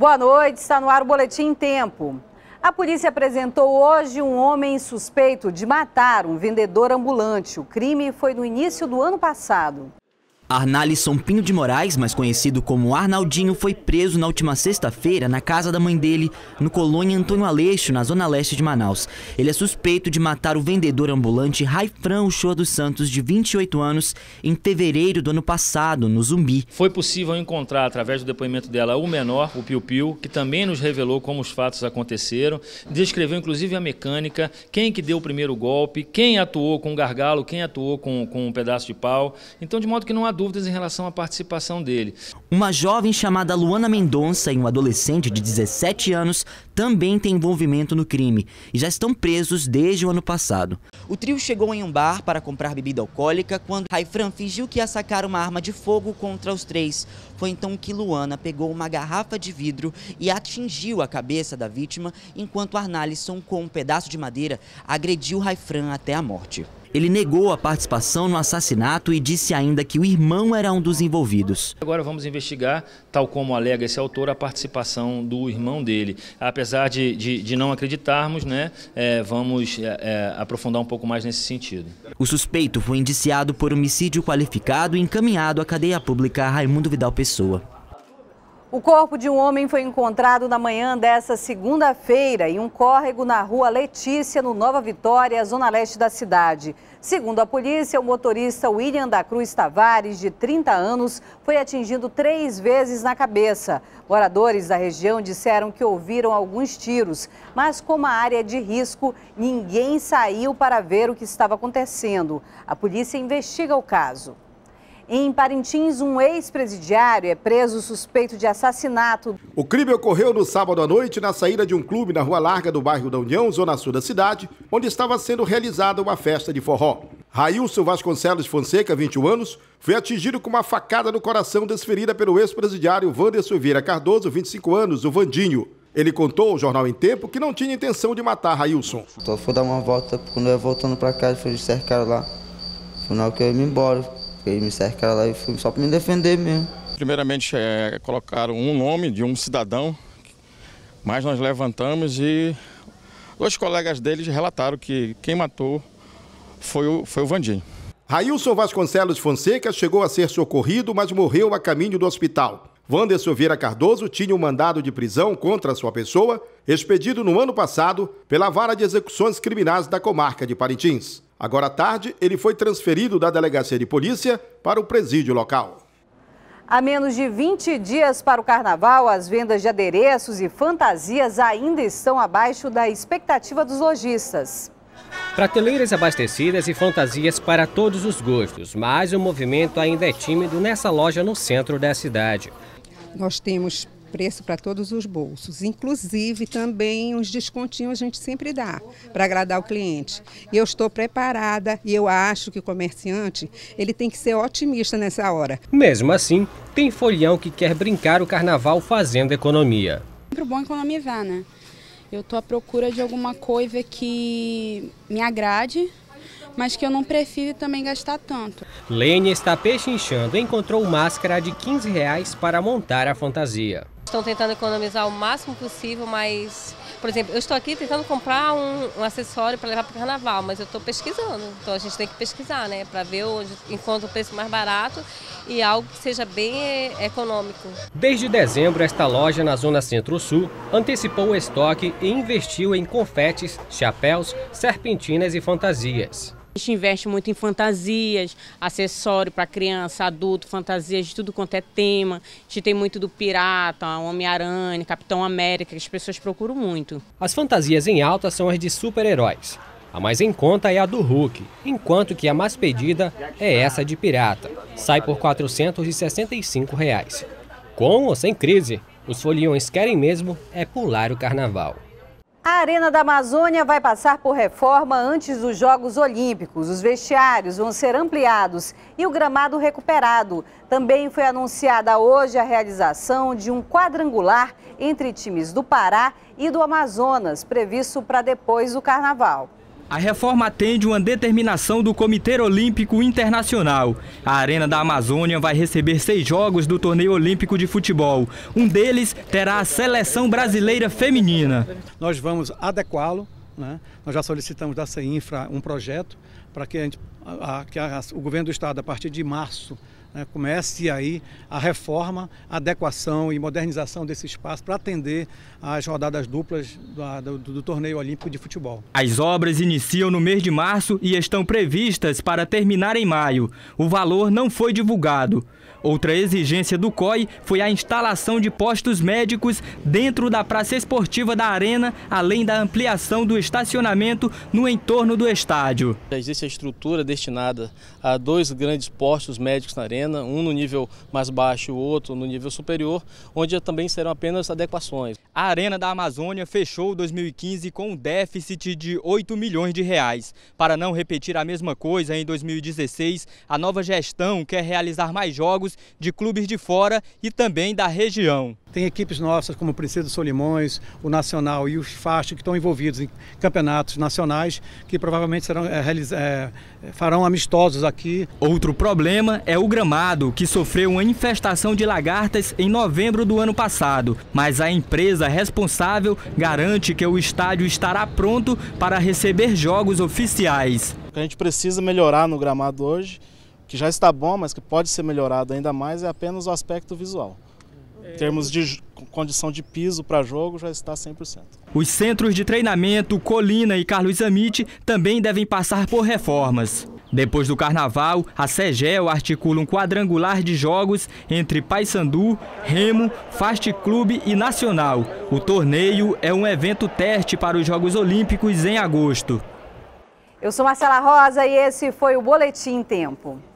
Boa noite, está no ar o Boletim Tempo. A polícia apresentou hoje um homem suspeito de matar um vendedor ambulante. O crime foi no início do ano passado. Arnalisson Pinho de Moraes, mais conhecido como Arnaldinho, foi preso na última sexta-feira na casa da mãe dele, no colônia Antônio Aleixo, na zona leste de Manaus. Ele é suspeito de matar o vendedor ambulante Raifran Uchoa dos Santos, de 28 anos, em fevereiro do ano passado, no Zumbi. Foi possível encontrar, através do depoimento dela, o menor, o Piu Piu, que também nos revelou como os fatos aconteceram, descreveu inclusive a mecânica, quem que deu o primeiro golpe, quem atuou com o gargalo, quem atuou com, com um pedaço de pau. Então, de modo que não há dúvidas em relação à participação dele. Uma jovem chamada Luana Mendonça e um adolescente de 17 anos também têm envolvimento no crime e já estão presos desde o ano passado. O trio chegou em um bar para comprar bebida alcoólica quando Raifran fingiu que ia sacar uma arma de fogo contra os três. Foi então que Luana pegou uma garrafa de vidro e atingiu a cabeça da vítima, enquanto Arnalisson, com um pedaço de madeira, agrediu Raifran até a morte. Ele negou a participação no assassinato e disse ainda que o irmão era um dos envolvidos. Agora vamos investigar, tal como alega esse autor, a participação do irmão dele. Apesar de, de, de não acreditarmos, né, é, vamos é, é aprofundar um pouco mais nesse sentido. O suspeito foi indiciado por homicídio qualificado e encaminhado à cadeia pública Raimundo Vidal Pessoa. O corpo de um homem foi encontrado na manhã dessa segunda-feira em um córrego na rua Letícia, no Nova Vitória, zona leste da cidade. Segundo a polícia, o motorista William da Cruz Tavares, de 30 anos, foi atingido três vezes na cabeça. Moradores da região disseram que ouviram alguns tiros, mas como a área é de risco, ninguém saiu para ver o que estava acontecendo. A polícia investiga o caso. Em Parintins, um ex-presidiário é preso suspeito de assassinato. O crime ocorreu no sábado à noite na saída de um clube na Rua Larga do bairro da União, zona sul da cidade, onde estava sendo realizada uma festa de forró. Railson Vasconcelos Fonseca, 21 anos, foi atingido com uma facada no coração desferida pelo ex-presidiário Wanderson Vieira Cardoso, 25 anos, o Vandinho. Ele contou ao jornal Em Tempo que não tinha intenção de matar Railson. Só fui dar uma volta, quando eu ia voltando para casa, fui cercar lá. Foi na hora que eu ia me embora. Ele me cercaram lá e fui só para me defender mesmo. Primeiramente, é, colocaram um nome de um cidadão, mas nós levantamos e os colegas deles relataram que quem matou foi o, foi o Vandinho. Railson Vasconcelos Fonseca chegou a ser socorrido, mas morreu a caminho do hospital. Wanderson Vieira Cardoso tinha um mandado de prisão contra sua pessoa, expedido no ano passado pela Vara de Execuções Criminais da Comarca de Parintins. Agora à tarde, ele foi transferido da delegacia de polícia para o presídio local. A menos de 20 dias para o carnaval, as vendas de adereços e fantasias ainda estão abaixo da expectativa dos lojistas. Prateleiras abastecidas e fantasias para todos os gostos, mas o movimento ainda é tímido nessa loja no centro da cidade. Nós temos preço para todos os bolsos. Inclusive, também uns descontinhos a gente sempre dá para agradar o cliente. E eu estou preparada e eu acho que o comerciante ele tem que ser otimista nessa hora. Mesmo assim, tem folião que quer brincar o carnaval fazendo economia. Sempre bom economizar, né? Eu estou à procura de alguma coisa que me agrade, mas que eu não prefiro também gastar tanto. Lênia está pechinchando e encontrou máscara de 15 reais para montar a fantasia estão tentando economizar o máximo possível, mas, por exemplo, eu estou aqui tentando comprar um, um acessório para levar para o carnaval, mas eu estou pesquisando. Então a gente tem que pesquisar, né? Para ver onde encontra o preço mais barato e algo que seja bem é, econômico. Desde dezembro, esta loja na Zona Centro-Sul antecipou o estoque e investiu em confetes, chapéus, serpentinas e fantasias. A gente investe muito em fantasias, acessório para criança, adulto, fantasias de tudo quanto é tema. A gente tem muito do Pirata, Homem-Aranha, Capitão América, que as pessoas procuram muito. As fantasias em alta são as de super-heróis. A mais em conta é a do Hulk, enquanto que a mais pedida é essa de pirata. Sai por R$ 465. Reais. Com ou sem crise, os foliões querem mesmo é pular o carnaval. A Arena da Amazônia vai passar por reforma antes dos Jogos Olímpicos. Os vestiários vão ser ampliados e o gramado recuperado. Também foi anunciada hoje a realização de um quadrangular entre times do Pará e do Amazonas, previsto para depois do Carnaval. A reforma atende uma determinação do Comitê Olímpico Internacional. A Arena da Amazônia vai receber seis jogos do Torneio Olímpico de Futebol. Um deles terá a seleção brasileira feminina. Nós vamos adequá-lo. Né? Nós já solicitamos da CEINFRA um projeto para que, a gente, a, a, que o governo do estado, a partir de março, né, comece aí a reforma, adequação e modernização desse espaço para atender às rodadas duplas do, do, do, torneio olímpico de futebol. As obras iniciam no mês de março e estão previstas para terminar em maio. O valor não foi divulgado. Outra exigência do COI foi a instalação de postos médicos dentro da praça esportiva da Arena, além da ampliação do estacionamento no entorno do estádio. existe a estrutura destinada a dois grandes postos médicos na Arena um no nível mais baixo e o outro no nível superior, onde também serão apenas adequações. A Arena da Amazônia fechou 2015 com um déficit de 8 milhões de reais. Para não repetir a mesma coisa em 2016, a nova gestão quer realizar mais jogos de clubes de fora e também da região. Tem equipes nossas, como o Princesa Solimões, o Nacional e os Fast, que estão envolvidos em campeonatos nacionais, que provavelmente serão, é, é, farão amistosos aqui. Outro problema é o gramado, que sofreu uma infestação de lagartas em novembro do ano passado. Mas a empresa responsável garante que o estádio estará pronto para receber jogos oficiais. O que a gente precisa melhorar no gramado hoje, que já está bom, mas que pode ser melhorado ainda mais, é apenas o aspecto visual. Em termos de condição de piso para jogo, já está 100%. Os centros de treinamento Colina e Carlos Amit também devem passar por reformas. Depois do carnaval, a Segel articula um quadrangular de jogos entre Paysandu, Remo, Fast Clube e Nacional. O torneio é um evento teste para os Jogos Olímpicos em agosto. Eu sou Marcela Rosa e esse foi o Boletim Tempo.